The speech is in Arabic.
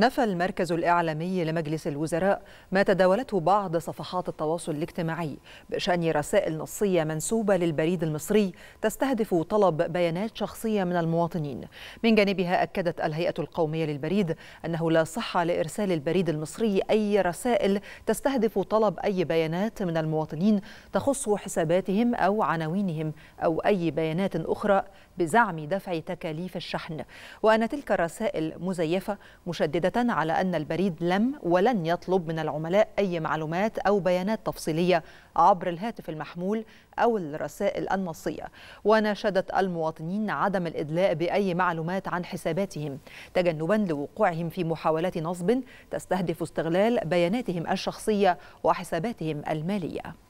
نفى المركز الإعلامي لمجلس الوزراء ما تداولته بعض صفحات التواصل الاجتماعي بشأن رسائل نصية منسوبة للبريد المصري تستهدف طلب بيانات شخصية من المواطنين من جانبها أكدت الهيئة القومية للبريد أنه لا صحة لإرسال البريد المصري أي رسائل تستهدف طلب أي بيانات من المواطنين تخص حساباتهم أو عناوينهم أو أي بيانات أخرى بزعم دفع تكاليف الشحن وأن تلك الرسائل مزيفة مشددة مؤكدة على أن البريد لم ولن يطلب من العملاء أي معلومات أو بيانات تفصيلية عبر الهاتف المحمول أو الرسائل النصية وناشدت المواطنين عدم الإدلاء بأي معلومات عن حساباتهم تجنبا لوقوعهم في محاولات نصب تستهدف استغلال بياناتهم الشخصية وحساباتهم المالية